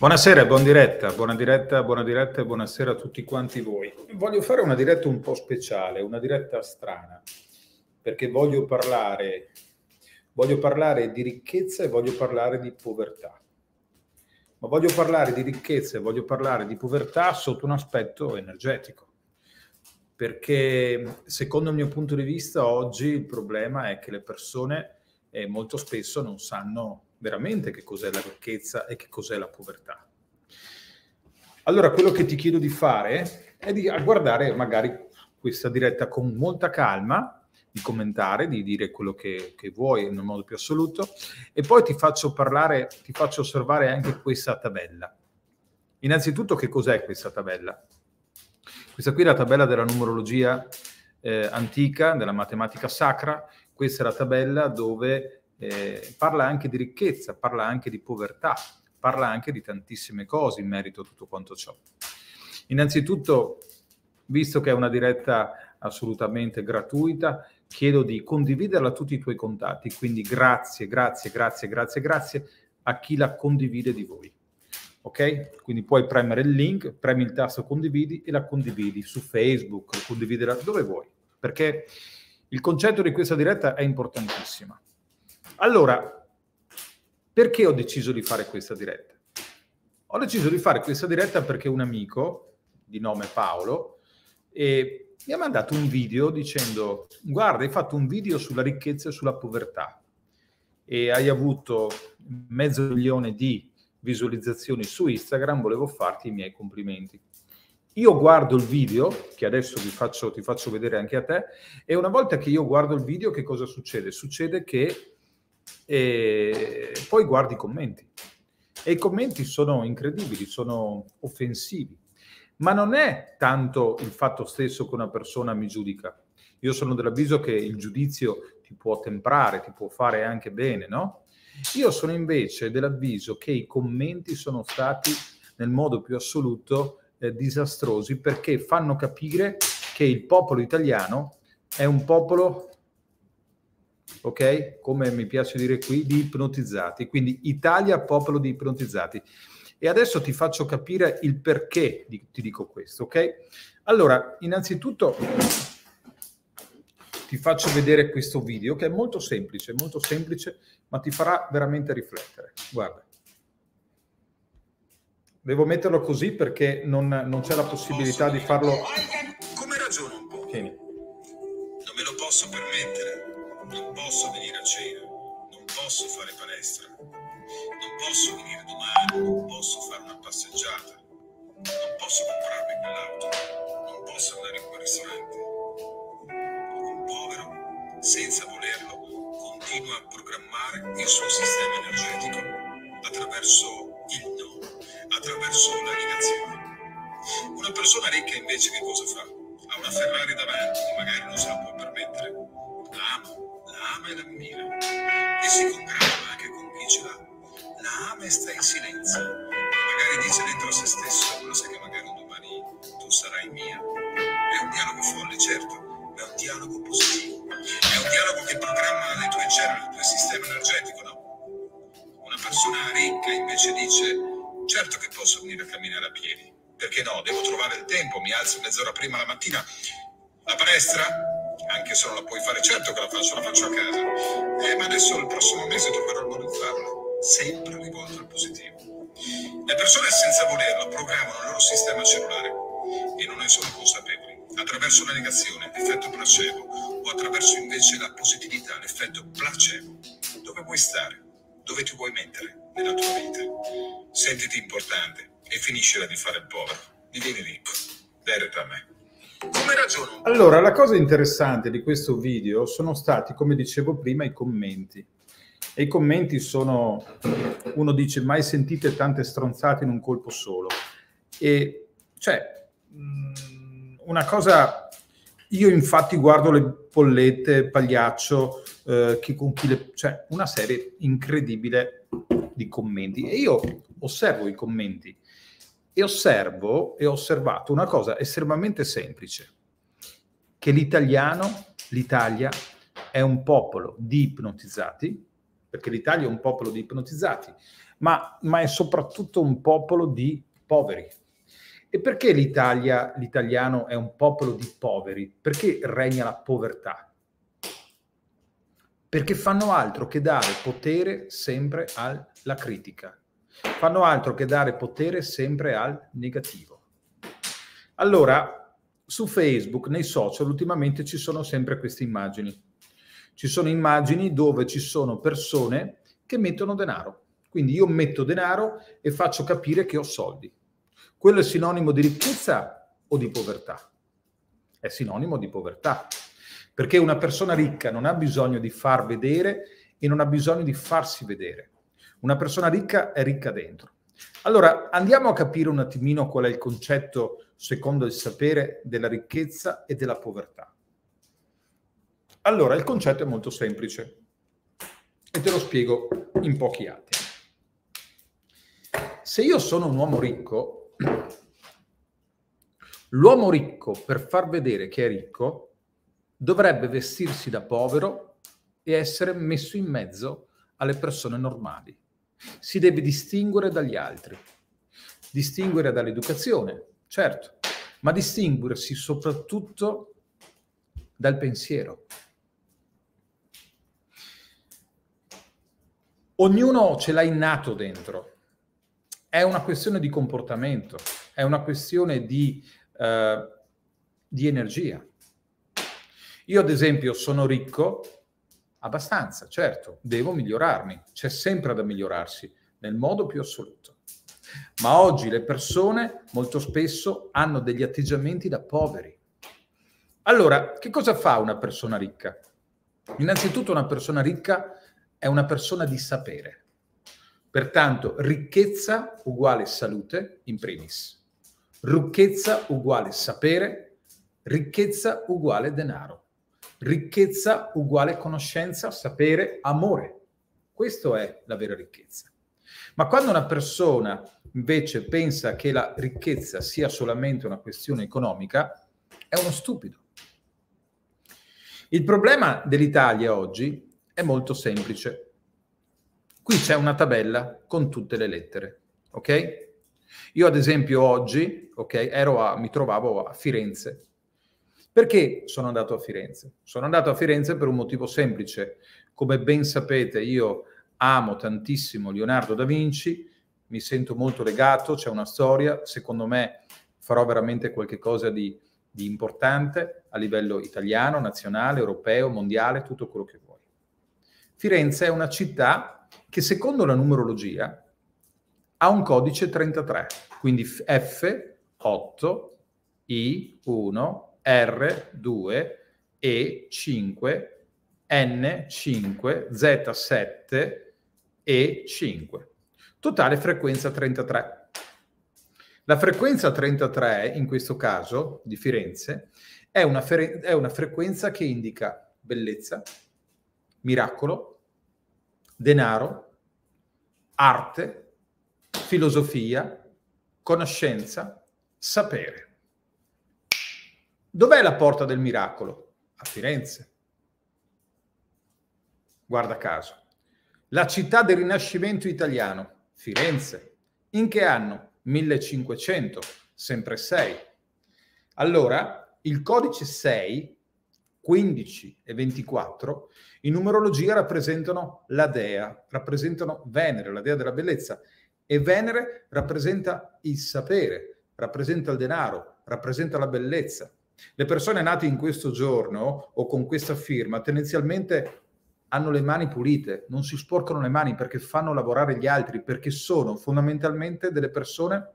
Buonasera, buona diretta, buona diretta, buona diretta e buonasera a tutti quanti voi. Voglio fare una diretta un po' speciale, una diretta strana, perché voglio parlare, voglio parlare di ricchezza e voglio parlare di povertà. Ma voglio parlare di ricchezza e voglio parlare di povertà sotto un aspetto energetico. Perché secondo il mio punto di vista oggi il problema è che le persone eh, molto spesso non sanno veramente che cos'è la ricchezza e che cos'è la povertà. Allora quello che ti chiedo di fare è di guardare magari questa diretta con molta calma, di commentare, di dire quello che, che vuoi nel modo più assoluto e poi ti faccio parlare, ti faccio osservare anche questa tabella. Innanzitutto che cos'è questa tabella? Questa qui è la tabella della numerologia eh, antica, della matematica sacra, questa è la tabella dove eh, parla anche di ricchezza, parla anche di povertà, parla anche di tantissime cose in merito a tutto quanto ciò. Innanzitutto, visto che è una diretta assolutamente gratuita, chiedo di condividerla a tutti i tuoi contatti, quindi grazie, grazie, grazie, grazie, grazie a chi la condivide di voi. Ok? Quindi puoi premere il link, premi il tasto condividi e la condividi su Facebook, condividerla dove vuoi, perché il concetto di questa diretta è importantissimo. Allora, perché ho deciso di fare questa diretta? Ho deciso di fare questa diretta perché un amico di nome Paolo eh, mi ha mandato un video dicendo guarda hai fatto un video sulla ricchezza e sulla povertà e hai avuto mezzo milione di visualizzazioni su Instagram, volevo farti i miei complimenti. Io guardo il video, che adesso faccio, ti faccio vedere anche a te, e una volta che io guardo il video, che cosa succede? Succede che e poi guardi i commenti. E i commenti sono incredibili, sono offensivi. Ma non è tanto il fatto stesso che una persona mi giudica. Io sono dell'avviso che il giudizio ti può temprare, ti può fare anche bene, no? Io sono invece dell'avviso che i commenti sono stati nel modo più assoluto eh, disastrosi perché fanno capire che il popolo italiano è un popolo ok? Come mi piace dire qui, di ipnotizzati. Quindi Italia, popolo di ipnotizzati. E adesso ti faccio capire il perché di, ti dico questo, ok? Allora, innanzitutto ti faccio vedere questo video che è molto semplice, molto semplice, ma ti farà veramente riflettere. Guarda. Devo metterlo così perché non, non c'è la possibilità di farlo... Come ragiona un po'? Tieni. Non me lo posso permettere cena, non posso fare palestra, non posso venire domani, non posso fare una passeggiata, non posso comprarmi quell'auto, non posso andare in quel ristorante. Un povero, senza volerlo, continua a programmare il suo sistema energetico attraverso il no, attraverso la negazione. Una persona ricca invece che cosa fa? Ha una Ferrari davanti, magari non se la può permettere, la ama, la ama e l'ammira, che si congratula, che compicila, la ama e sta in silenzio, magari dice dentro se stesso, lo sai che magari un domani tu sarai mia. È un dialogo folle, certo, ma è un dialogo positivo, è un dialogo che programma le tue cellule, il tuo sistema energetico, no? Una persona ricca invece dice, certo che posso venire a camminare a piedi, perché no, devo trovare il tempo, mi alzo mezz'ora prima la mattina, la palestra? anche se non la puoi fare, certo che la faccio, la faccio a casa, eh, ma adesso nel prossimo mese troverò il modo di farla, sempre rivolto al positivo. Le persone senza volerlo programmano il loro sistema cellulare e non ne sono consapevoli. Attraverso la negazione, l'effetto placebo, o attraverso invece la positività, l'effetto placebo. Dove vuoi stare? Dove ti vuoi mettere nella tua vita? Sentiti importante e finiscila di fare il povero. Divieni ricco. Dereta a me. Come ragiono? Allora, la cosa interessante di questo video sono stati, come dicevo prima, i commenti. E i commenti sono, uno dice, mai sentite tante stronzate in un colpo solo. E cioè, mm, una cosa, io infatti guardo le pollette, pagliaccio, eh, chi, con chi le, cioè una serie incredibile di commenti. E io osservo i commenti e osservo e ho osservato una cosa estremamente semplice, che l'italiano, l'Italia, è un popolo di ipnotizzati, perché l'Italia è un popolo di ipnotizzati, ma, ma è soprattutto un popolo di poveri. E perché l'Italia, l'italiano è un popolo di poveri? Perché regna la povertà? Perché fanno altro che dare potere sempre alla critica, fanno altro che dare potere sempre al negativo. Allora, su Facebook, nei social, ultimamente ci sono sempre queste immagini. Ci sono immagini dove ci sono persone che mettono denaro. Quindi io metto denaro e faccio capire che ho soldi. Quello è sinonimo di ricchezza o di povertà? È sinonimo di povertà. Perché una persona ricca non ha bisogno di far vedere e non ha bisogno di farsi vedere una persona ricca è ricca dentro. Allora, andiamo a capire un attimino qual è il concetto, secondo il sapere, della ricchezza e della povertà. Allora, il concetto è molto semplice e te lo spiego in pochi atti. Se io sono un uomo ricco, l'uomo ricco, per far vedere che è ricco, dovrebbe vestirsi da povero e essere messo in mezzo alle persone normali si deve distinguere dagli altri, distinguere dall'educazione, certo, ma distinguersi soprattutto dal pensiero. Ognuno ce l'ha innato dentro, è una questione di comportamento, è una questione di, eh, di energia. Io ad esempio sono ricco Abbastanza, certo, devo migliorarmi, c'è sempre da migliorarsi, nel modo più assoluto. Ma oggi le persone molto spesso hanno degli atteggiamenti da poveri. Allora, che cosa fa una persona ricca? Innanzitutto una persona ricca è una persona di sapere. Pertanto ricchezza uguale salute in primis, ricchezza uguale sapere, ricchezza uguale denaro. Ricchezza uguale conoscenza, sapere, amore. Questa è la vera ricchezza. Ma quando una persona invece pensa che la ricchezza sia solamente una questione economica, è uno stupido. Il problema dell'Italia oggi è molto semplice. Qui c'è una tabella con tutte le lettere, ok? Io ad esempio oggi, ok, ero a, mi trovavo a Firenze perché sono andato a Firenze? Sono andato a Firenze per un motivo semplice. Come ben sapete, io amo tantissimo Leonardo da Vinci, mi sento molto legato, c'è una storia, secondo me farò veramente qualcosa di, di importante a livello italiano, nazionale, europeo, mondiale, tutto quello che vuoi. Firenze è una città che secondo la numerologia ha un codice 33, quindi F8I1 R, 2, E, 5, N, 5, Z, 7, E, 5. Totale frequenza 33. La frequenza 33, in questo caso, di Firenze, è una, fre- è una frequenza che indica bellezza, miracolo, denaro, arte, filosofia, conoscenza, sapere. Dov'è la porta del miracolo? A Firenze. Guarda caso. La città del Rinascimento italiano, Firenze. In che anno? 1500, sempre 6. Allora, il codice 6, 15 e 24, in numerologia rappresentano la dea, rappresentano Venere, la dea della bellezza, e Venere rappresenta il sapere, rappresenta il denaro, rappresenta la bellezza, le persone nate in questo giorno o con questa firma tendenzialmente hanno le mani pulite, non si sporcano le mani perché fanno lavorare gli altri, perché sono fondamentalmente delle persone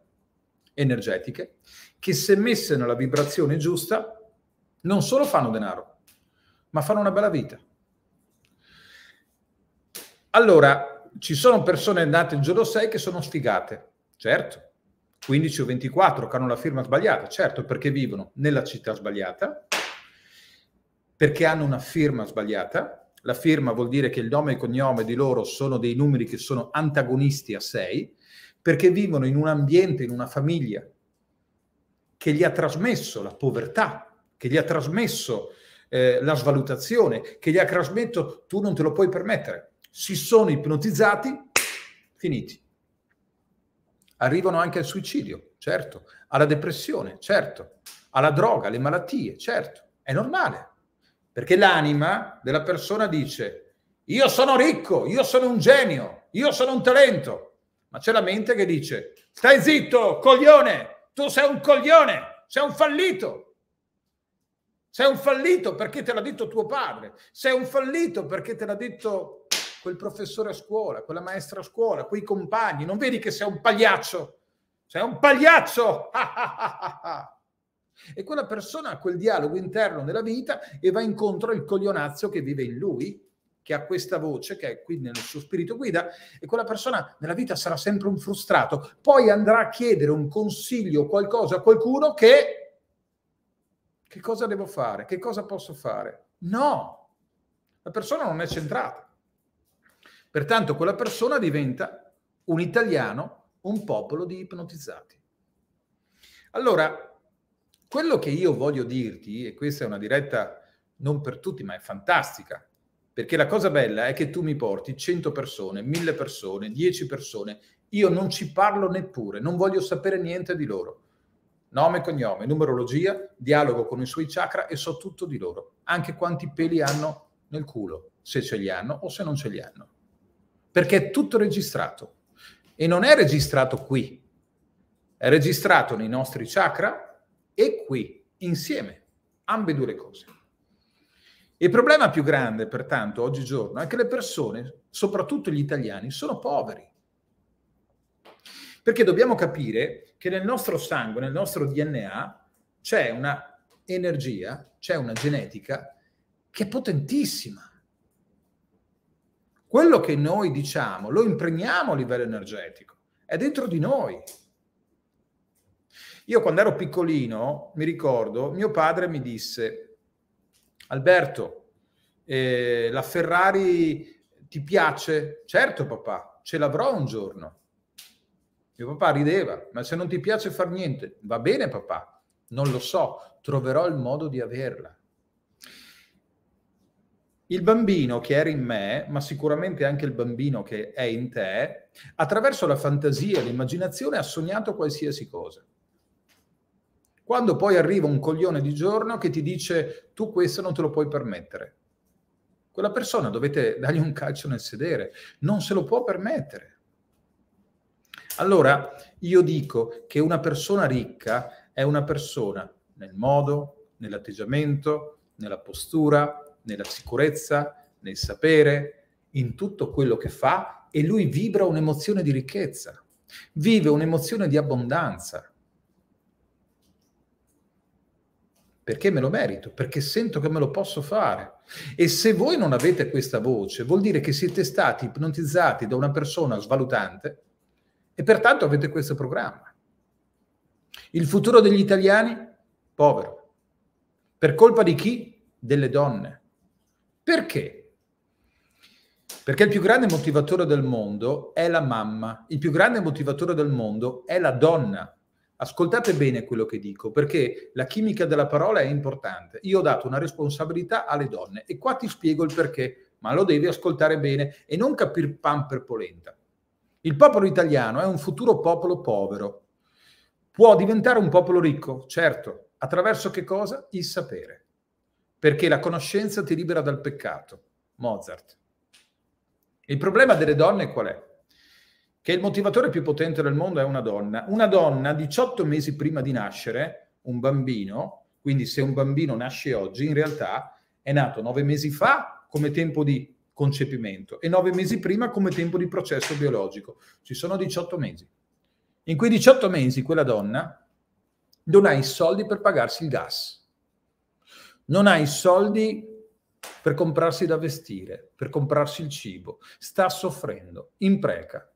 energetiche che se messe nella vibrazione giusta non solo fanno denaro, ma fanno una bella vita. Allora, ci sono persone nate il giorno 6 che sono sfigate, certo, 15 o 24 che hanno la firma sbagliata, certo perché vivono nella città sbagliata, perché hanno una firma sbagliata, la firma vuol dire che il nome e il cognome di loro sono dei numeri che sono antagonisti a 6, perché vivono in un ambiente, in una famiglia che gli ha trasmesso la povertà, che gli ha trasmesso eh, la svalutazione, che gli ha trasmesso tu non te lo puoi permettere. Si sono ipnotizzati, finiti arrivano anche al suicidio, certo, alla depressione, certo, alla droga, alle malattie, certo, è normale, perché l'anima della persona dice io sono ricco, io sono un genio, io sono un talento, ma c'è la mente che dice stai zitto, coglione, tu sei un coglione, sei un fallito. Sei un fallito perché te l'ha detto tuo padre, sei un fallito perché te l'ha detto quel professore a scuola, quella maestra a scuola, quei compagni. Non vedi che sei un pagliaccio? Sei un pagliaccio! e quella persona ha quel dialogo interno nella vita e va incontro al coglionazzo che vive in lui, che ha questa voce, che è qui nel suo spirito guida, e quella persona nella vita sarà sempre un frustrato. Poi andrà a chiedere un consiglio, o qualcosa a qualcuno che... Che cosa devo fare? Che cosa posso fare? No, la persona non è centrata. Pertanto quella persona diventa un italiano, un popolo di ipnotizzati. Allora, quello che io voglio dirti, e questa è una diretta non per tutti, ma è fantastica, perché la cosa bella è che tu mi porti 100 persone, 1000 persone, 10 persone, io non ci parlo neppure, non voglio sapere niente di loro. Nome, cognome, numerologia, dialogo con i suoi chakra e so tutto di loro, anche quanti peli hanno nel culo, se ce li hanno o se non ce li hanno perché è tutto registrato e non è registrato qui, è registrato nei nostri chakra e qui, insieme, ambedue le cose. Il problema più grande, pertanto, oggigiorno è che le persone, soprattutto gli italiani, sono poveri. Perché dobbiamo capire che nel nostro sangue, nel nostro DNA, c'è una energia, c'è una genetica che è potentissima quello che noi diciamo lo impregniamo a livello energetico, è dentro di noi. Io quando ero piccolino, mi ricordo, mio padre mi disse, Alberto, eh, la Ferrari ti piace? Certo papà, ce l'avrò un giorno. Mio papà rideva, ma se non ti piace far niente, va bene papà, non lo so, troverò il modo di averla il bambino che era in me, ma sicuramente anche il bambino che è in te, attraverso la fantasia l'immaginazione ha sognato qualsiasi cosa. Quando poi arriva un coglione di giorno che ti dice tu questo non te lo puoi permettere, quella persona dovete dargli un calcio nel sedere, non se lo può permettere. Allora, io dico che una persona ricca è una persona nel modo, nell'atteggiamento, nella postura, nella sicurezza, nel sapere, in tutto quello che fa e lui vibra un'emozione di ricchezza, vive un'emozione di abbondanza. Perché me lo merito? Perché sento che me lo posso fare. E se voi non avete questa voce, vuol dire che siete stati ipnotizzati da una persona svalutante e pertanto avete questo programma. Il futuro degli italiani? Povero. Per colpa di chi? Delle donne. Perché? Perché il più grande motivatore del mondo è la mamma, il più grande motivatore del mondo è la donna. Ascoltate bene quello che dico, perché la chimica della parola è importante. Io ho dato una responsabilità alle donne e qua ti spiego il perché, ma lo devi ascoltare bene e non capir pan per polenta. Il popolo italiano è un futuro popolo povero. Può diventare un popolo ricco, certo, attraverso che cosa? Il sapere perché la conoscenza ti libera dal peccato. Mozart. Il problema delle donne qual è? Che il motivatore più potente del mondo è una donna. Una donna 18 mesi prima di nascere, un bambino, quindi se un bambino nasce oggi, in realtà è nato 9 mesi fa come tempo di concepimento e 9 mesi prima come tempo di processo biologico. Ci sono 18 mesi. In quei 18 mesi quella donna non ha i soldi per pagarsi il gas non ha i soldi per comprarsi da vestire, per comprarsi il cibo, sta soffrendo, impreca.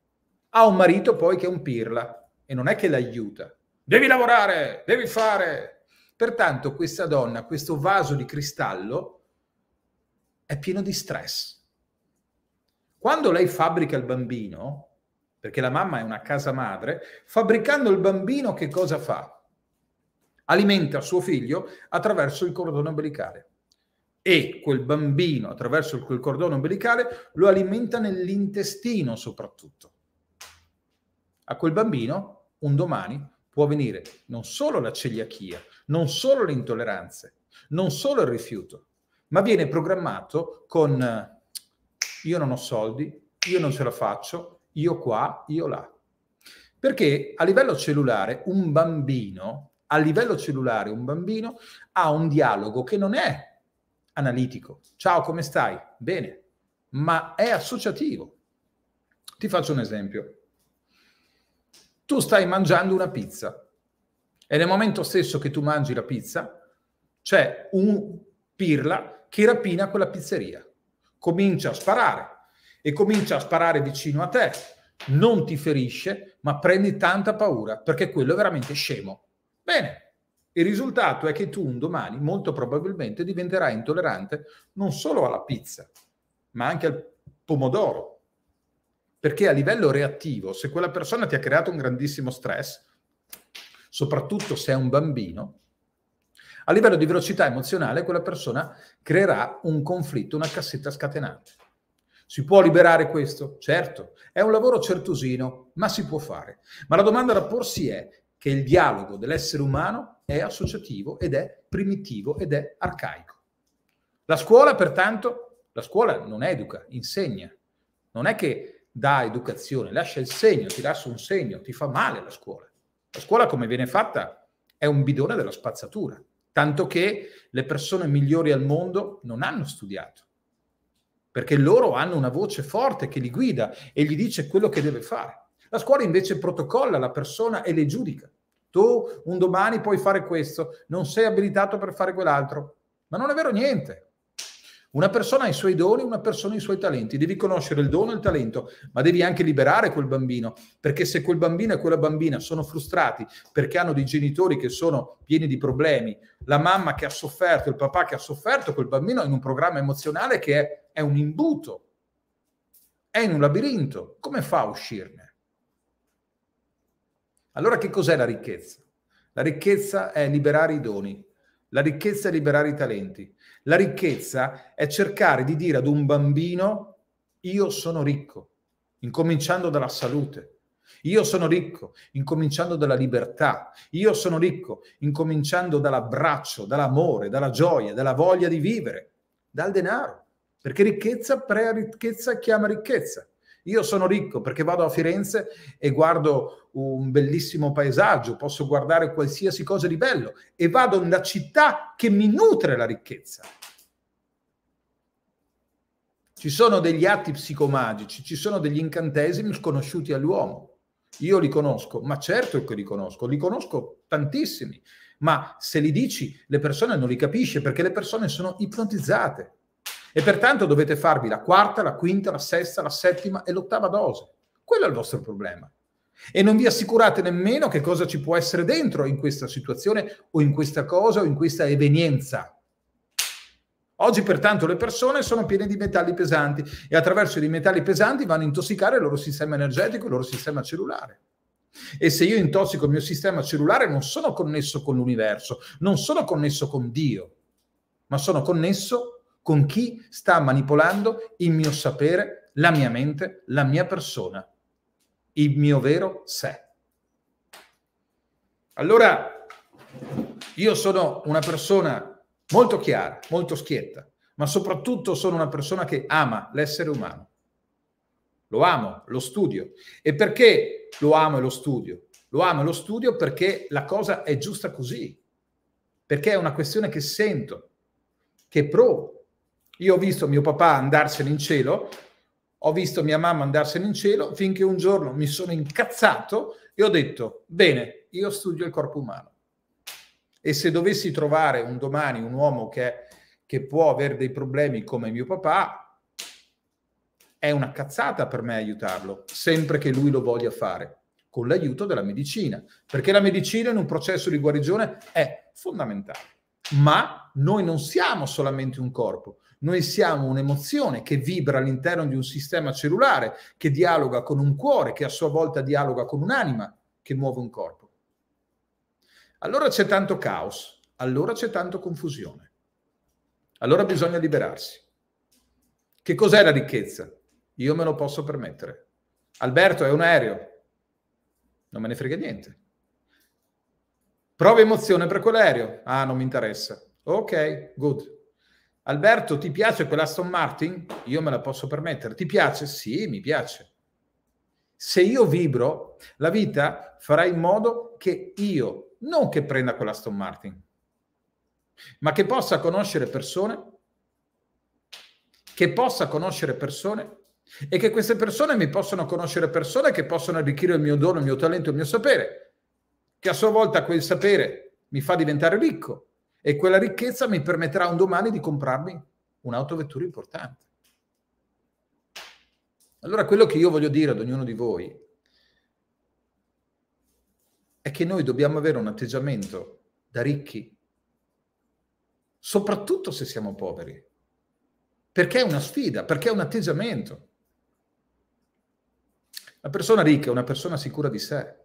Ha un marito poi che è un pirla e non è che l'aiuta. Devi lavorare, devi fare. Pertanto questa donna, questo vaso di cristallo è pieno di stress. Quando lei fabbrica il bambino, perché la mamma è una casa madre, fabbricando il bambino che cosa fa? alimenta suo figlio attraverso il cordone umbilicale e quel bambino attraverso quel cordone umbilicale lo alimenta nell'intestino soprattutto. A quel bambino un domani può venire non solo la celiachia, non solo le intolleranze, non solo il rifiuto, ma viene programmato con io non ho soldi, io non ce la faccio, io qua, io là. Perché a livello cellulare un bambino a livello cellulare un bambino ha un dialogo che non è analitico. Ciao, come stai? Bene, ma è associativo. Ti faccio un esempio. Tu stai mangiando una pizza e nel momento stesso che tu mangi la pizza c'è un pirla che rapina quella pizzeria. Comincia a sparare e comincia a sparare vicino a te. Non ti ferisce, ma prendi tanta paura perché quello è veramente scemo Bene, il risultato è che tu un domani molto probabilmente diventerai intollerante non solo alla pizza, ma anche al pomodoro. Perché a livello reattivo, se quella persona ti ha creato un grandissimo stress, soprattutto se è un bambino, a livello di velocità emozionale quella persona creerà un conflitto, una cassetta scatenante. Si può liberare questo? Certo, è un lavoro certosino, ma si può fare. Ma la domanda da porsi è che il dialogo dell'essere umano è associativo ed è primitivo ed è arcaico. La scuola, pertanto, la scuola non educa, insegna. Non è che dà educazione, lascia il segno, ti lascia un segno, ti fa male la scuola. La scuola, come viene fatta, è un bidone della spazzatura, tanto che le persone migliori al mondo non hanno studiato, perché loro hanno una voce forte che li guida e gli dice quello che deve fare. La scuola invece protocolla la persona e le giudica. Tu un domani puoi fare questo, non sei abilitato per fare quell'altro. Ma non è vero niente. Una persona ha i suoi doni, una persona ha i suoi talenti. Devi conoscere il dono e il talento, ma devi anche liberare quel bambino, perché se quel bambino e quella bambina sono frustrati perché hanno dei genitori che sono pieni di problemi, la mamma che ha sofferto, il papà che ha sofferto, quel bambino è in un programma emozionale che è, è un imbuto, è in un labirinto. Come fa a uscirne? Allora che cos'è la ricchezza? La ricchezza è liberare i doni, la ricchezza è liberare i talenti, la ricchezza è cercare di dire ad un bambino io sono ricco, incominciando dalla salute. Io sono ricco, incominciando dalla libertà. Io sono ricco, incominciando dall'abbraccio, dall'amore, dalla gioia, dalla voglia di vivere, dal denaro. Perché ricchezza crea ricchezza chiama ricchezza. Io sono ricco perché vado a Firenze e guardo un bellissimo paesaggio, posso guardare qualsiasi cosa di bello e vado in una città che mi nutre la ricchezza. Ci sono degli atti psicomagici, ci sono degli incantesimi sconosciuti all'uomo. Io li conosco, ma certo che li conosco, li conosco tantissimi, ma se li dici le persone non li capisce perché le persone sono ipnotizzate. E pertanto dovete farvi la quarta, la quinta, la sesta, la settima e l'ottava dose. Quello è il vostro problema. E non vi assicurate nemmeno che cosa ci può essere dentro in questa situazione o in questa cosa o in questa evenienza. Oggi pertanto le persone sono piene di metalli pesanti e attraverso i metalli pesanti vanno a intossicare il loro sistema energetico, il loro sistema cellulare. E se io intossico il mio sistema cellulare non sono connesso con l'universo, non sono connesso con Dio, ma sono connesso con con chi sta manipolando il mio sapere, la mia mente, la mia persona, il mio vero sé. Allora, io sono una persona molto chiara, molto schietta, ma soprattutto sono una persona che ama l'essere umano. Lo amo, lo studio. E perché lo amo e lo studio? Lo amo e lo studio perché la cosa è giusta così, perché è una questione che sento, che provo, io ho visto mio papà andarsene in cielo, ho visto mia mamma andarsene in cielo, finché un giorno mi sono incazzato e ho detto, bene, io studio il corpo umano. E se dovessi trovare un domani un uomo che, che può avere dei problemi come mio papà, è una cazzata per me aiutarlo, sempre che lui lo voglia fare, con l'aiuto della medicina, perché la medicina in un processo di guarigione è fondamentale. Ma noi non siamo solamente un corpo, noi siamo un'emozione che vibra all'interno di un sistema cellulare, che dialoga con un cuore, che a sua volta dialoga con un'anima, che muove un corpo. Allora c'è tanto caos, allora c'è tanto confusione. Allora bisogna liberarsi. Che cos'è la ricchezza? Io me lo posso permettere. Alberto è un aereo. Non me ne frega niente. Prova emozione per quell'aereo. Ah, non mi interessa. Ok, good. Alberto, ti piace quella quell'Aston Martin? Io me la posso permettere. Ti piace? Sì, mi piace. Se io vibro, la vita farà in modo che io, non che prenda quella quell'Aston Martin, ma che possa conoscere persone, che possa conoscere persone e che queste persone mi possano conoscere persone che possono arricchire il mio dono, il mio talento, il mio sapere, che a sua volta quel sapere mi fa diventare ricco e quella ricchezza mi permetterà un domani di comprarmi un'autovettura importante. Allora quello che io voglio dire ad ognuno di voi è che noi dobbiamo avere un atteggiamento da ricchi, soprattutto se siamo poveri, perché è una sfida, perché è un atteggiamento. La persona ricca è una persona sicura di sé.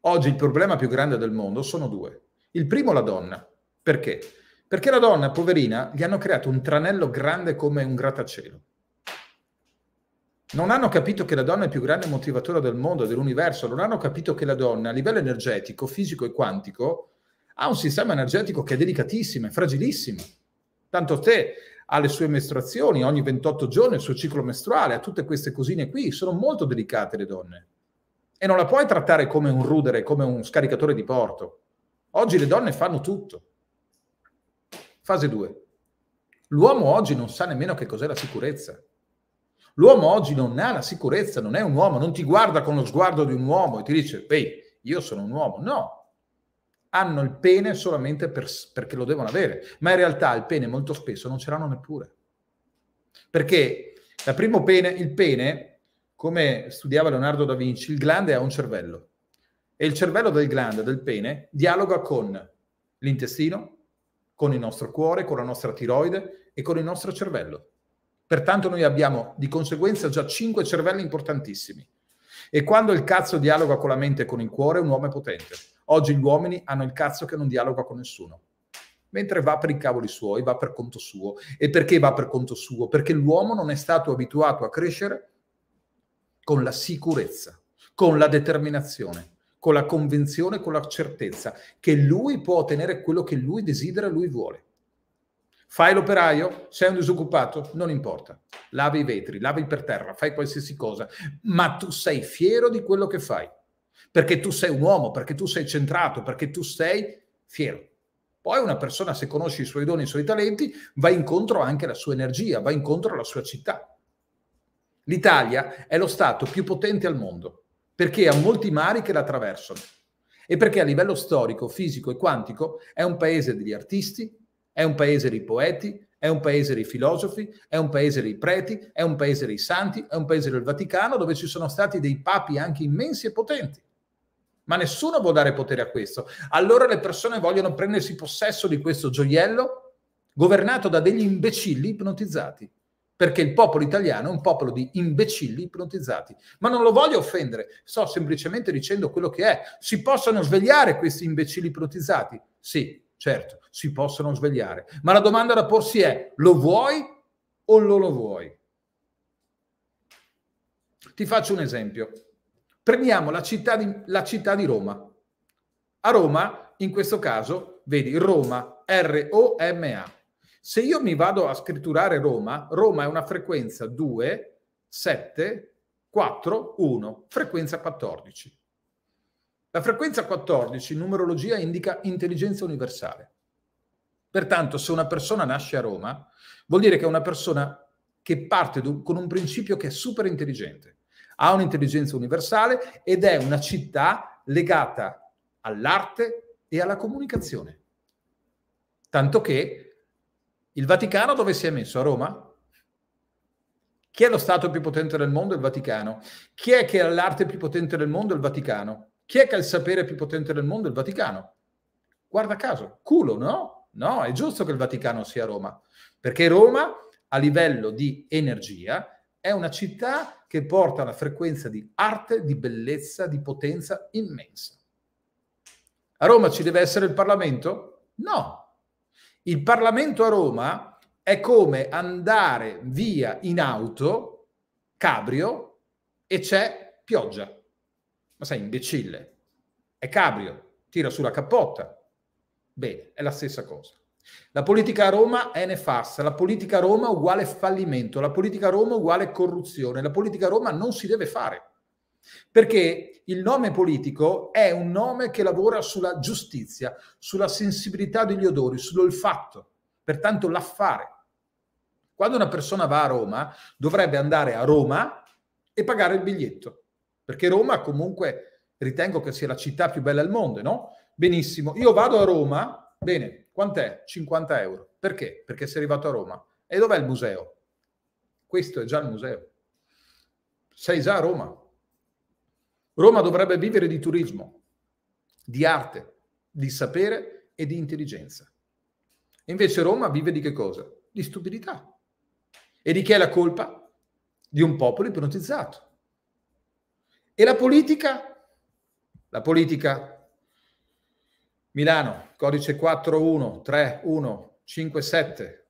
Oggi il problema più grande del mondo sono due. Il primo la donna, perché? Perché la donna, poverina, gli hanno creato un tranello grande come un grattacielo. Non hanno capito che la donna è il più grande motivatore del mondo, dell'universo, non hanno capito che la donna a livello energetico, fisico e quantico ha un sistema energetico che è delicatissimo, è fragilissimo. Tanto te ha le sue mestruazioni ogni 28 giorni, il suo ciclo mestruale, ha tutte queste cosine qui, sono molto delicate le donne. E non la puoi trattare come un rudere, come un scaricatore di porto. Oggi le donne fanno tutto. Fase 2. L'uomo oggi non sa nemmeno che cos'è la sicurezza. L'uomo oggi non ha la sicurezza, non è un uomo, non ti guarda con lo sguardo di un uomo e ti dice, beh, io sono un uomo. No, hanno il pene solamente per, perché lo devono avere, ma in realtà il pene molto spesso non ce l'hanno neppure. Perché la primo pene, il pene, come studiava Leonardo da Vinci, il glande ha un cervello e il cervello del glande, del pene, dialoga con l'intestino, con il nostro cuore, con la nostra tiroide e con il nostro cervello. Pertanto noi abbiamo di conseguenza già cinque cervelli importantissimi. E quando il cazzo dialoga con la mente e con il cuore, un uomo è potente. Oggi gli uomini hanno il cazzo che non dialoga con nessuno. Mentre va per i cavoli suoi, va per conto suo. E perché va per conto suo? Perché l'uomo non è stato abituato a crescere con la sicurezza, con la determinazione, con la convinzione, con la certezza che lui può ottenere quello che lui desidera, lui vuole. Fai l'operaio? Sei un disoccupato? Non importa. Lavi i vetri, lavi per terra, fai qualsiasi cosa, ma tu sei fiero di quello che fai, perché tu sei un uomo, perché tu sei centrato, perché tu sei fiero. Poi una persona, se conosce i suoi doni, i suoi talenti, va incontro anche alla sua energia, va incontro alla sua città. L'Italia è lo Stato più potente al mondo perché ha molti mari che la attraversano e perché a livello storico, fisico e quantico è un paese degli artisti, è un paese dei poeti, è un paese dei filosofi, è un paese dei preti, è un paese dei santi, è un paese del Vaticano dove ci sono stati dei papi anche immensi e potenti. Ma nessuno può dare potere a questo. Allora le persone vogliono prendersi possesso di questo gioiello governato da degli imbecilli ipnotizzati perché il popolo italiano è un popolo di imbecilli ipnotizzati. Ma non lo voglio offendere, sto semplicemente dicendo quello che è. Si possono svegliare questi imbecilli ipnotizzati? Sì, certo, si possono svegliare. Ma la domanda da porsi è, lo vuoi o non lo vuoi? Ti faccio un esempio. Prendiamo la città di, la città di Roma. A Roma, in questo caso, vedi Roma, R-O-M-A. Se io mi vado a scritturare Roma, Roma è una frequenza 2, 7, 4, 1, frequenza 14. La frequenza 14 in numerologia indica intelligenza universale. Pertanto, se una persona nasce a Roma, vuol dire che è una persona che parte con un principio che è super intelligente, ha un'intelligenza universale ed è una città legata all'arte e alla comunicazione. Tanto che il Vaticano dove si è messo? A Roma? Chi è lo Stato più potente del mondo? Il Vaticano. Chi è che ha l'arte più potente del mondo? Il Vaticano. Chi è che ha il sapere più potente del mondo? Il Vaticano. Guarda caso, culo, no? No, è giusto che il Vaticano sia Roma, perché Roma a livello di energia è una città che porta una frequenza di arte, di bellezza, di potenza immensa. A Roma ci deve essere il Parlamento? No, il Parlamento a Roma è come andare via in auto, cabrio, e c'è pioggia. Ma sei imbecille, è cabrio, tira sulla cappotta. Bene, è la stessa cosa. La politica a Roma è nefasta, la politica a Roma uguale fallimento, la politica a Roma uguale corruzione, la politica a Roma non si deve fare. Perché il nome politico è un nome che lavora sulla giustizia, sulla sensibilità degli odori, sull'olfatto, pertanto l'affare. Quando una persona va a Roma, dovrebbe andare a Roma e pagare il biglietto, perché Roma comunque ritengo che sia la città più bella al mondo, no? Benissimo, io vado a Roma, bene, quant'è? 50 euro. Perché? Perché sei arrivato a Roma. E dov'è il museo? Questo è già il museo. Sei già a Roma. Roma dovrebbe vivere di turismo, di arte, di sapere e di intelligenza. E invece Roma vive di che cosa? Di stupidità. E di chi è la colpa? Di un popolo ipnotizzato. E la politica? La politica. Milano, codice 413157,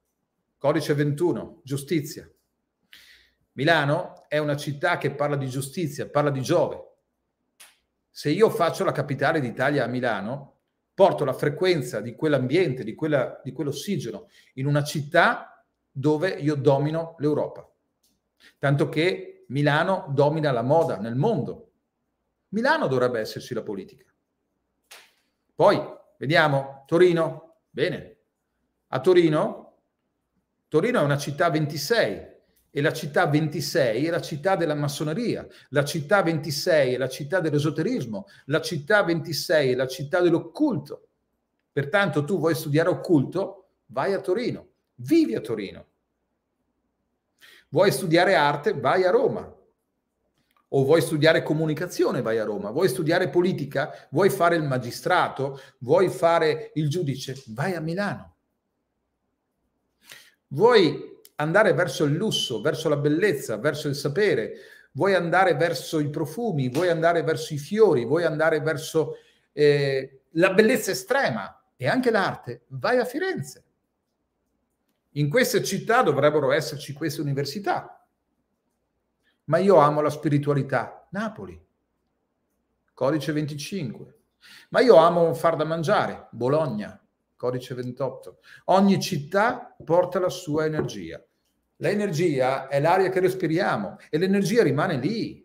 codice 21, giustizia. Milano è una città che parla di giustizia, parla di Giove, se io faccio la capitale d'Italia a Milano, porto la frequenza di quell'ambiente, di, quella, di quell'ossigeno in una città dove io domino l'Europa. Tanto che Milano domina la moda nel mondo. Milano dovrebbe esserci la politica. Poi vediamo Torino. Bene. A Torino Torino è una città 26, e la città 26 è la città della massoneria, la città 26 è la città dell'esoterismo, la città 26 è la città dell'occulto. Pertanto tu vuoi studiare occulto? Vai a Torino, vivi a Torino. Vuoi studiare arte? Vai a Roma. O vuoi studiare comunicazione? Vai a Roma. Vuoi studiare politica? Vuoi fare il magistrato? Vuoi fare il giudice? Vai a Milano. Vuoi andare verso il lusso, verso la bellezza, verso il sapere, vuoi andare verso i profumi, vuoi andare verso i fiori, vuoi andare verso eh, la bellezza estrema e anche l'arte, vai a Firenze. In queste città dovrebbero esserci queste università. Ma io amo la spiritualità. Napoli, codice 25. Ma io amo far da mangiare. Bologna, codice 28. Ogni città porta la sua energia. L'energia è l'aria che respiriamo e l'energia rimane lì.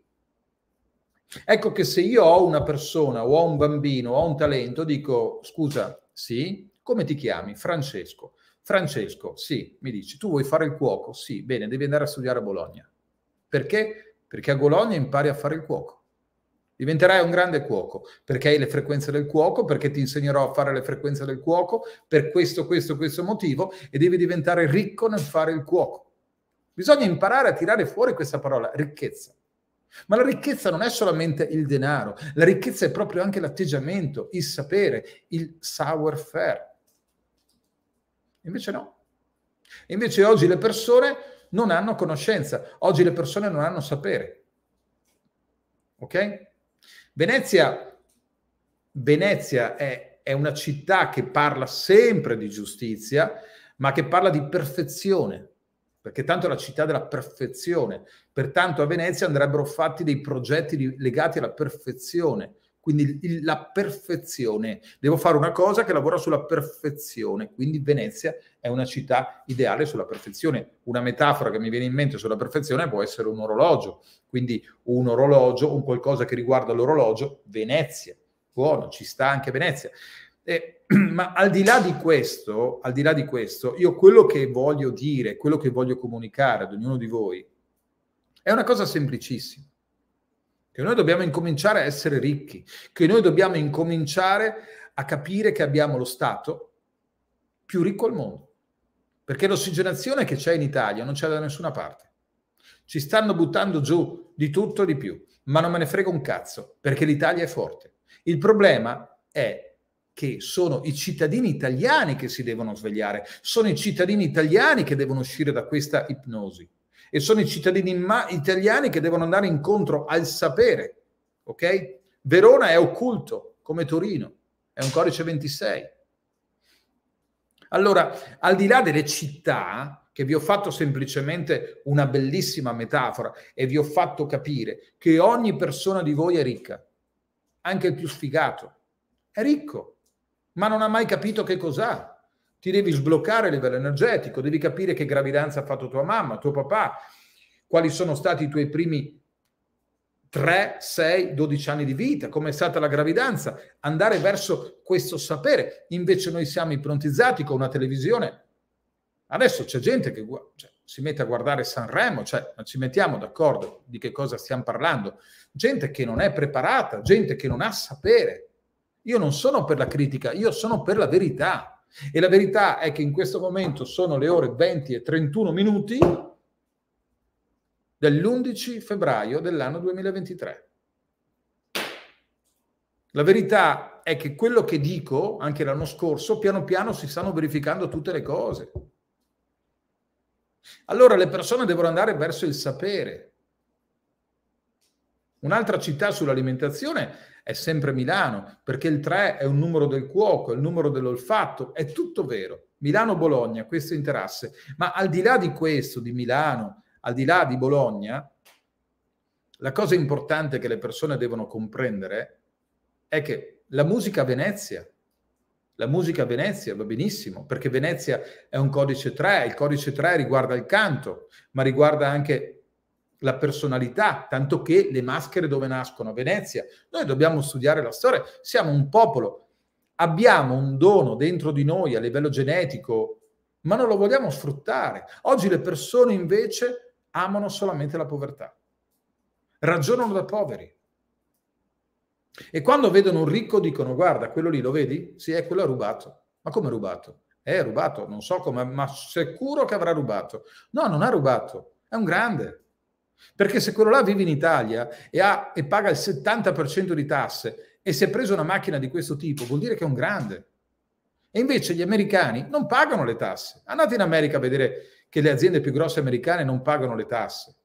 Ecco che se io ho una persona o ho un bambino o ho un talento, dico scusa, sì, come ti chiami? Francesco. Francesco, sì, mi dici, tu vuoi fare il cuoco? Sì, bene, devi andare a studiare a Bologna. Perché? Perché a Bologna impari a fare il cuoco. Diventerai un grande cuoco, perché hai le frequenze del cuoco, perché ti insegnerò a fare le frequenze del cuoco, per questo, questo, questo motivo, e devi diventare ricco nel fare il cuoco. Bisogna imparare a tirare fuori questa parola, ricchezza. Ma la ricchezza non è solamente il denaro, la ricchezza è proprio anche l'atteggiamento, il sapere, il savoir-faire. Invece no. Invece oggi le persone non hanno conoscenza, oggi le persone non hanno sapere. Ok? Venezia, Venezia è, è una città che parla sempre di giustizia, ma che parla di perfezione perché tanto è la città della perfezione, pertanto a Venezia andrebbero fatti dei progetti di, legati alla perfezione, quindi il, la perfezione. Devo fare una cosa che lavora sulla perfezione, quindi Venezia è una città ideale sulla perfezione. Una metafora che mi viene in mente sulla perfezione può essere un orologio, quindi un orologio, un qualcosa che riguarda l'orologio, Venezia. Buono, ci sta anche Venezia. Eh, ma al di, questo, al di là di questo, io quello che voglio dire, quello che voglio comunicare ad ognuno di voi è una cosa semplicissima. Che noi dobbiamo incominciare a essere ricchi, che noi dobbiamo incominciare a capire che abbiamo lo Stato più ricco al mondo. Perché l'ossigenazione che c'è in Italia non c'è da nessuna parte. Ci stanno buttando giù di tutto e di più, ma non me ne frega un cazzo, perché l'Italia è forte. Il problema è che sono i cittadini italiani che si devono svegliare, sono i cittadini italiani che devono uscire da questa ipnosi e sono i cittadini italiani che devono andare incontro al sapere, ok? Verona è occulto come Torino, è un codice 26. Allora, al di là delle città, che vi ho fatto semplicemente una bellissima metafora e vi ho fatto capire che ogni persona di voi è ricca, anche il più sfigato, è ricco, ma non ha mai capito che cos'ha. Ti devi sbloccare a livello energetico, devi capire che gravidanza ha fatto tua mamma, tuo papà, quali sono stati i tuoi primi 3, 6, 12 anni di vita, come è stata la gravidanza, andare verso questo sapere. Invece noi siamo improntizzati con una televisione. Adesso c'è gente che cioè, si mette a guardare Sanremo, cioè non ci mettiamo d'accordo di che cosa stiamo parlando. Gente che non è preparata, gente che non ha sapere. Io non sono per la critica, io sono per la verità. E la verità è che in questo momento sono le ore 20 e 31 minuti dell'11 febbraio dell'anno 2023. La verità è che quello che dico anche l'anno scorso, piano piano si stanno verificando tutte le cose. Allora le persone devono andare verso il sapere, Un'altra città sull'alimentazione è sempre Milano, perché il 3 è un numero del cuoco, è il numero dell'olfatto, è tutto vero. Milano-Bologna, questo interasse. Ma al di là di questo, di Milano, al di là di Bologna, la cosa importante che le persone devono comprendere è che la musica a Venezia, la musica a Venezia va benissimo, perché Venezia è un codice 3, il codice 3 riguarda il canto, ma riguarda anche la personalità, tanto che le maschere dove nascono? Venezia. Noi dobbiamo studiare la storia, siamo un popolo, abbiamo un dono dentro di noi a livello genetico, ma non lo vogliamo sfruttare. Oggi le persone invece amano solamente la povertà, ragionano da poveri. E quando vedono un ricco dicono, guarda, quello lì lo vedi? Sì, è eh, quello ha rubato. Ma come ha rubato? È eh, rubato, non so come, ma sicuro che avrà rubato. No, non ha rubato, è un grande perché se quello là vive in Italia e, ha, e paga il 70% di tasse e si è preso una macchina di questo tipo, vuol dire che è un grande. E invece gli americani non pagano le tasse. Andate in America a vedere che le aziende più grosse americane non pagano le tasse.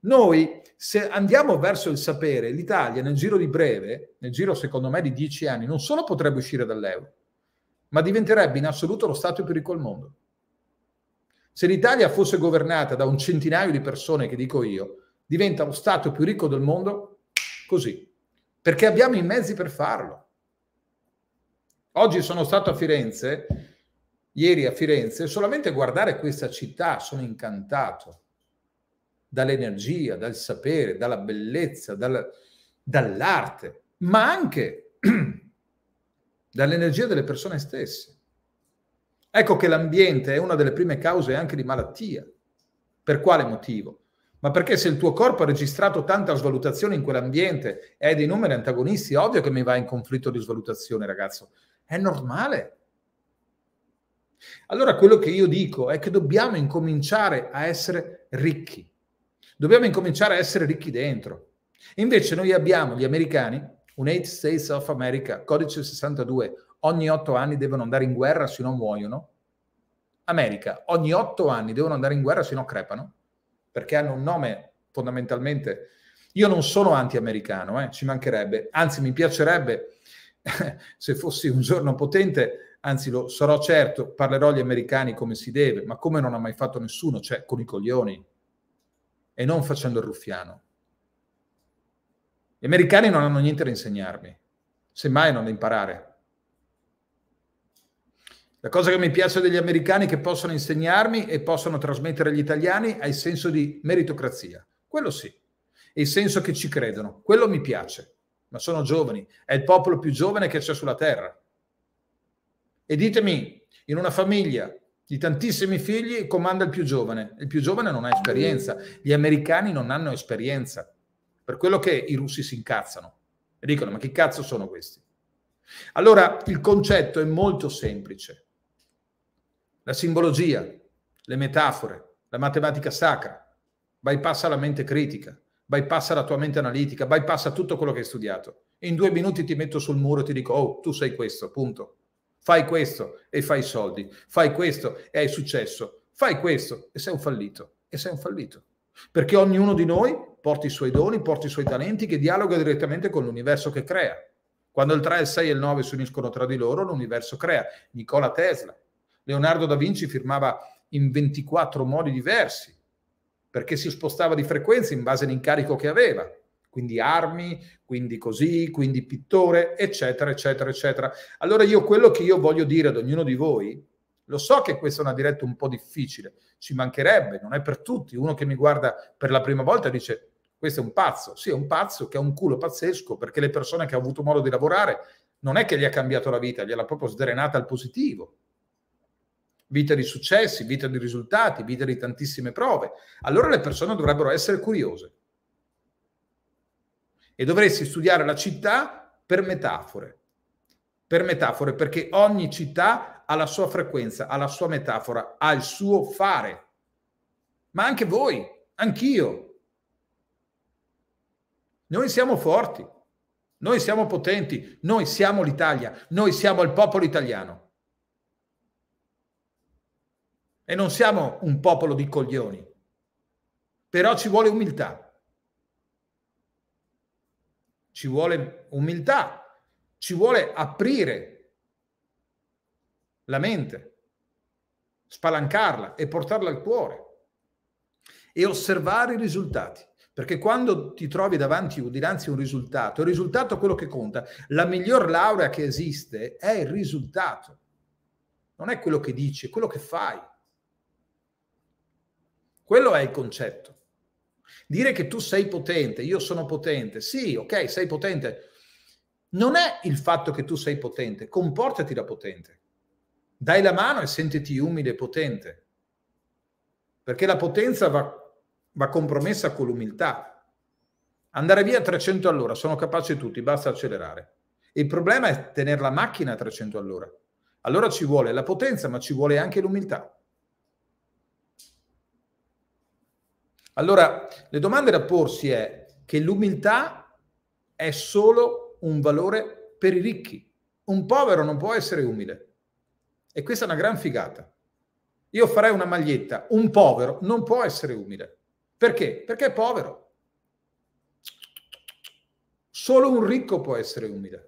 Noi, se andiamo verso il sapere, l'Italia nel giro di breve, nel giro secondo me di dieci anni, non solo potrebbe uscire dall'euro, ma diventerebbe in assoluto lo Stato più ricco al mondo. Se l'Italia fosse governata da un centinaio di persone, che dico io, diventa lo Stato più ricco del mondo così, perché abbiamo i mezzi per farlo. Oggi sono stato a Firenze, ieri a Firenze, solamente guardare questa città sono incantato dall'energia, dal sapere, dalla bellezza, dal, dall'arte, ma anche dall'energia delle persone stesse. Ecco che l'ambiente è una delle prime cause anche di malattia. Per quale motivo? Ma perché se il tuo corpo ha registrato tanta svalutazione in quell'ambiente e hai dei numeri antagonisti, ovvio che mi va in conflitto di svalutazione, ragazzo. È normale. Allora quello che io dico è che dobbiamo incominciare a essere ricchi. Dobbiamo incominciare a essere ricchi dentro. Invece noi abbiamo, gli americani, United States of America, codice 62, ogni otto anni devono andare in guerra se no muoiono. America, ogni otto anni devono andare in guerra se no crepano, perché hanno un nome fondamentalmente... Io non sono anti-americano, eh, ci mancherebbe, anzi mi piacerebbe, se fossi un giorno potente, anzi lo sarò certo, parlerò agli americani come si deve, ma come non ha mai fatto nessuno, cioè con i coglioni e non facendo il ruffiano. Gli americani non hanno niente da insegnarmi, semmai non da imparare. La cosa che mi piace degli americani che possono insegnarmi e possono trasmettere agli italiani è il senso di meritocrazia. Quello sì. E il senso che ci credono. Quello mi piace. Ma sono giovani. È il popolo più giovane che c'è sulla terra. E ditemi, in una famiglia di tantissimi figli comanda il più giovane. Il più giovane non ha esperienza. Gli americani non hanno esperienza. Per quello che i russi si incazzano. E dicono, ma che cazzo sono questi? Allora, il concetto è molto semplice la simbologia, le metafore, la matematica sacra, bypassa la mente critica, bypassa la tua mente analitica, bypassa tutto quello che hai studiato. In due minuti ti metto sul muro e ti dico, oh, tu sei questo, punto. Fai questo e fai soldi, fai questo e hai successo, fai questo e sei un fallito, e sei un fallito. Perché ognuno di noi porta i suoi doni, porta i suoi talenti che dialoga direttamente con l'universo che crea. Quando il 3, il 6 e il 9 si uniscono tra di loro, l'universo crea. Nicola Tesla, Leonardo da Vinci firmava in 24 modi diversi, perché si spostava di frequenza in base all'incarico che aveva, quindi armi, quindi così, quindi pittore, eccetera, eccetera, eccetera. Allora io quello che io voglio dire ad ognuno di voi, lo so che questa è una diretta un po' difficile, ci mancherebbe, non è per tutti. Uno che mi guarda per la prima volta dice, questo è un pazzo. Sì, è un pazzo che ha un culo pazzesco, perché le persone che ha avuto modo di lavorare non è che gli ha cambiato la vita, gliel'ha proprio sdrenata al positivo vita di successi, vita di risultati, vita di tantissime prove. Allora le persone dovrebbero essere curiose. E dovresti studiare la città per metafore. Per metafore, perché ogni città ha la sua frequenza, ha la sua metafora, ha il suo fare. Ma anche voi, anch'io. Noi siamo forti, noi siamo potenti, noi siamo l'Italia, noi siamo il popolo italiano. E non siamo un popolo di coglioni, però ci vuole umiltà. Ci vuole umiltà, ci vuole aprire la mente, spalancarla e portarla al cuore e osservare i risultati. Perché quando ti trovi davanti o dinanzi a un risultato, il risultato è quello che conta. La miglior laurea che esiste è il risultato. Non è quello che dici, è quello che fai. Quello è il concetto. Dire che tu sei potente, io sono potente, sì, ok, sei potente. Non è il fatto che tu sei potente, comportati da potente. Dai la mano e sentiti umile e potente. Perché la potenza va, va compromessa con l'umiltà. Andare via a 300 all'ora, sono capaci tutti, basta accelerare. Il problema è tenere la macchina a 300 all'ora. Allora ci vuole la potenza, ma ci vuole anche l'umiltà. Allora, le domande da porsi è che l'umiltà è solo un valore per i ricchi. Un povero non può essere umile. E questa è una gran figata. Io farei una maglietta. Un povero non può essere umile. Perché? Perché è povero. Solo un ricco può essere umile.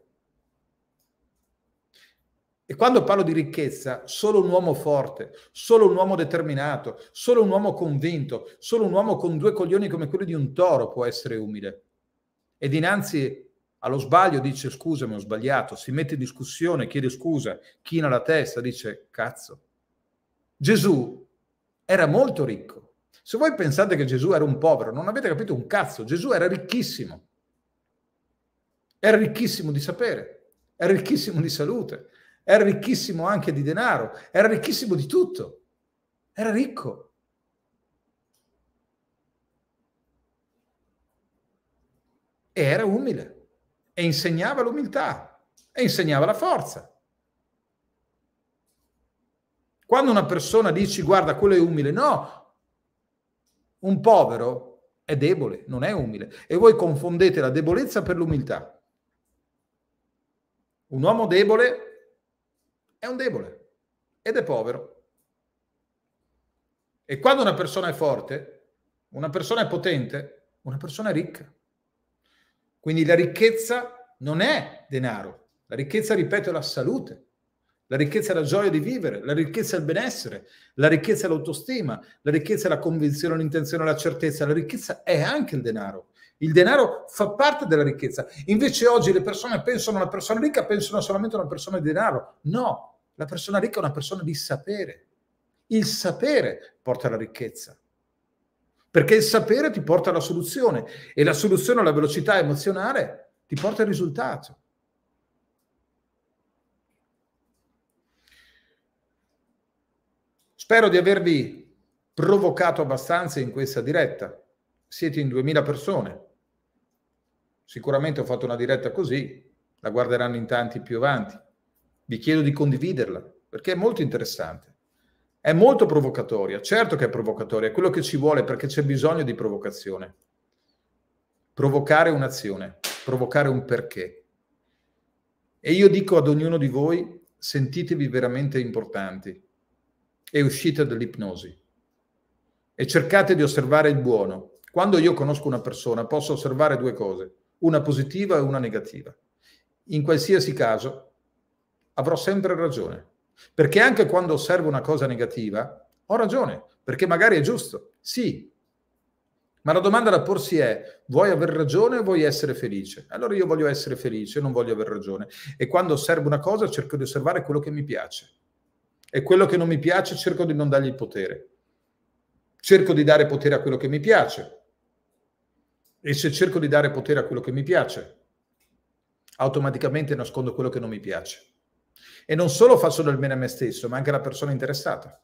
E quando parlo di ricchezza, solo un uomo forte, solo un uomo determinato, solo un uomo convinto, solo un uomo con due coglioni come quelli di un toro può essere umile. E dinanzi allo sbaglio dice scusami, ho sbagliato, si mette in discussione, chiede scusa, china la testa, dice cazzo. Gesù era molto ricco. Se voi pensate che Gesù era un povero, non avete capito un cazzo, Gesù era ricchissimo. Era ricchissimo di sapere, era ricchissimo di salute, era ricchissimo anche di denaro, era ricchissimo di tutto, era ricco. E era umile e insegnava l'umiltà e insegnava la forza. Quando una persona dici guarda quello è umile, no, un povero è debole, non è umile e voi confondete la debolezza per l'umiltà. Un uomo debole è un debole ed è povero. E quando una persona è forte, una persona è potente, una persona è ricca. Quindi la ricchezza non è denaro, la ricchezza, ripeto, è la salute, la ricchezza è la gioia di vivere, la ricchezza è il benessere, la ricchezza è l'autostima, la ricchezza è la convinzione, l'intenzione, la certezza, la ricchezza è anche il denaro. Il denaro fa parte della ricchezza. Invece oggi le persone pensano a una persona ricca, pensano solamente a una persona di denaro. No, la persona ricca è una persona di sapere. Il sapere porta alla ricchezza. Perché il sapere ti porta alla soluzione e la soluzione alla velocità emozionale ti porta al risultato. Spero di avervi provocato abbastanza in questa diretta. Siete in 2000 persone. Sicuramente ho fatto una diretta così, la guarderanno in tanti più avanti vi chiedo di condividerla, perché è molto interessante. È molto provocatoria, certo che è provocatoria, è quello che ci vuole perché c'è bisogno di provocazione. Provocare un'azione, provocare un perché. E io dico ad ognuno di voi, sentitevi veramente importanti e uscite dall'ipnosi e cercate di osservare il buono. Quando io conosco una persona posso osservare due cose, una positiva e una negativa. In qualsiasi caso avrò sempre ragione. Perché anche quando osservo una cosa negativa, ho ragione, perché magari è giusto. Sì. Ma la domanda da porsi è, vuoi aver ragione o vuoi essere felice? Allora io voglio essere felice, non voglio aver ragione. E quando osservo una cosa cerco di osservare quello che mi piace. E quello che non mi piace cerco di non dargli il potere. Cerco di dare potere a quello che mi piace. E se cerco di dare potere a quello che mi piace, automaticamente nascondo quello che non mi piace. E non solo fa solo bene a me stesso, ma anche alla persona interessata.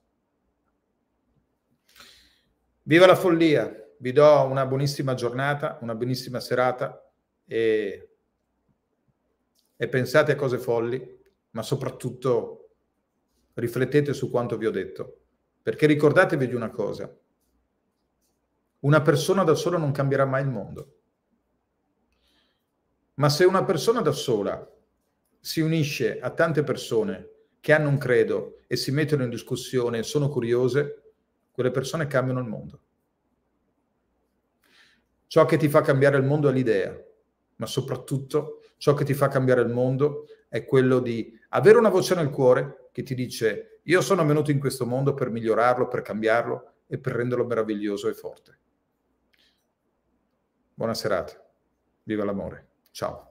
Viva la follia! Vi do una buonissima giornata, una buonissima serata e, e pensate a cose folli, ma soprattutto riflettete su quanto vi ho detto. Perché ricordatevi di una cosa, una persona da sola non cambierà mai il mondo. Ma se una persona da sola si unisce a tante persone che hanno un credo e si mettono in discussione, e sono curiose, quelle persone cambiano il mondo. Ciò che ti fa cambiare il mondo è l'idea, ma soprattutto ciò che ti fa cambiare il mondo è quello di avere una voce nel cuore che ti dice io sono venuto in questo mondo per migliorarlo, per cambiarlo e per renderlo meraviglioso e forte. Buona serata, viva l'amore, ciao.